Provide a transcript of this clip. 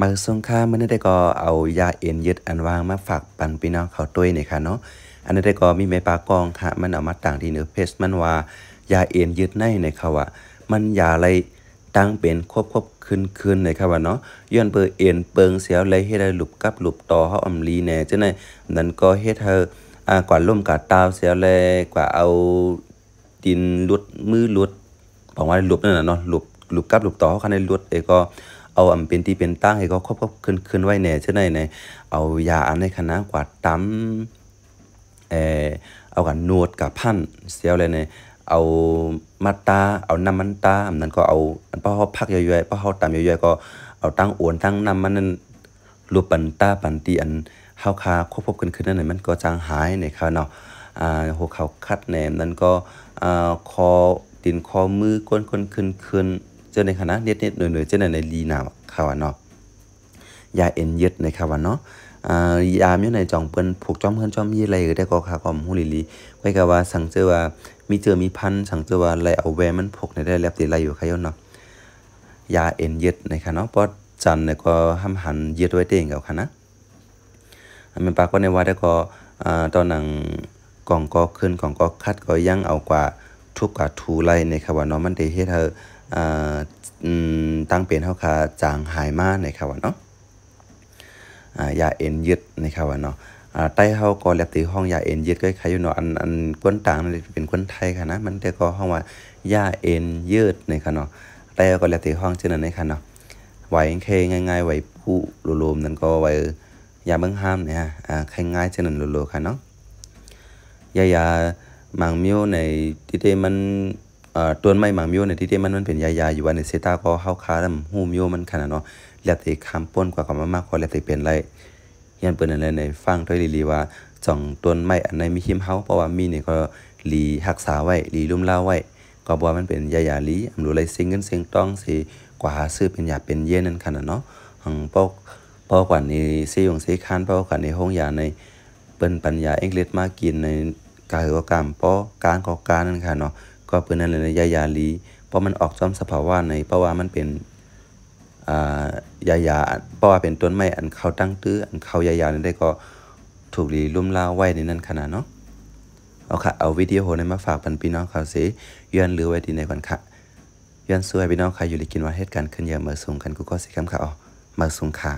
มาสงค่ามันได้ก็เอายาเอ็นยึดอันวางมาฝากปันพี่น้องเขาต้วยเนี่ยค่ะเนาะอันนี้ได้ก็มีแมปากองค่ะมันเอามาต่างที่เนื้อเพชมันว่ายาเอ็นยึดในเนี่ยค่ะว่ามันยาอะไรตั้งเป็นควบควบคืนคืนเ่ยครับว่าเนาะย้อนเปอเอ็นเปิงเสียวเลยให้ได้หลุบกับหลุบต่อเขาอมลีแน่จังได๋นั้นก็เฮ็ดเธอากว่าล่มกวดตาเสียวเลยกว่าเอาดินลุดมือลุดบอกว่าหลุบนั่นน่ะเนาะหลุบหลุบกับหลุบต่อเขาคันในลุดเอก็เอาอันเป็นที่เป็นตั้งให้เขาครอบครอบขึ้นขึ้นไว้แน่เช่นไนใน เอายาอันในคณะกวาดต้มเออเอากันนวดกับพันเซียวเลยใน เอามาตาเอาน้ำมันตาอันนั้นก็เอาป้าเขาพักย่อยๆป้าเขาตามย่อยๆก็เอาตั้งอวนตั้งน้ำมันนั่นรูปปันตาปันตีอันเฮาคาควบควบกันขึ้นนั่นเมันก็จางหายในข่าวเนาะอ่าหัวเขาคัดแหนมนั่นก็อ่าคอตินคอมือก้นคนขึ้นขึ้นนเจอในคณะเน็ตเน็ตหน่อยๆเจอในในลีนาคาวานอยาเอ็นยึดในคาวานอยามื่อในจองเปิ้นผูกจ้อมเพิ่นจ้อมยี่ไรได้ก็คากอมหูลีลีไว้กะว่าสั่งเจอว่ามีเจอมีพัน สั่งเจอว่าไรเอาแวมันผูกในได้แลบติไรอยู่คายนเนาะยาเอ็นยึดในคคะเนาะปอจันในก็ห้ามหันยึดไว้เต็งกับคณะมันปากว่าในว่าได้ก็ตอนหนังกล่องก็ขึ้นกล่องก็คัดก็ยั่งเอากว่าทุกกว่าทูไลในคาวานอมันได้เฮเธอตั้งเป็นเท่าคาจางหายมาในคาวันเนาะยาเอ็นยึดในคาวันเนาะใต้เขาก็แลบตีห้องยาเอ็นยึดก็ใครอยู่เนาะ อันอันก้นต่างเป็นคนไทยค่ะนะ มันแต่ก็ห้องว่ายาเอ็นยืดในค่ะเนาะใต้ก็แลบตีห้องเช่นนั้นในค่ะเนาะไหวเคง่ายๆไหวผู้รวมๆนั้นก็ไหวยาเบิ้งห้ามเนี่ยอ่าใครง่ายเช่นนั้นวมๆค่ะเนาะ ยายามังมิวในที่เตมันตัวไม่หมางมิโอในที่เตมันมันเป็นยายาอยู่วันในเซตาก็เข้าคาดำหูมิวมันขนาดเนาะแล้วแต่คำป้นกว่าก็มามากพอแล้วแต่เป็นไรยันเปิดอะไรในฟังด้วยลีลีว่าจ่องตัวไม่อันในมีหิมเฮาเพราะว่ามีเนี่ยก็ลีหักษาไว้ลีลุ่มเล่าไว้ ก็บ่ว่ามันเป็นยายาลีอำรู้ไรซิงเงินเสียงต้องสีกว่าซื้อเป็นยาเป็นเย็นนั่นขนาดเนาะหังปอกพอกว่านี้ซียงซีคันพอกว่านี้ห้องยาในเปิ้นปัญญาอังกฤษมากินในกายกรรมปอการก่อการนั่นค่ะเนาะก็เพื่อนั้นเลยยายาลีเพราะมันออกซ้อมสภาวะในเพราะว่ามันเป็นยายาเพราะว่าเป็นต้นไม้อันเขาตั้งตื้ออันเขายายานี่ได้ก็ถูกลีลุ่มล่าไว้ในนั้นขนาดเนาะ เอาค่ะเอาวิดีโอนี้มาฝากพันพี่น้องเขาเสียย้อนหรือไว้ดีในวันค่ะย้อนสวยพี่น้องครอยู่ลีกินว่าเหตุการณ์ขึ้นอย่ามาสูงกันกูก็สิคำค่ะอ๋อมาสูงค่ะ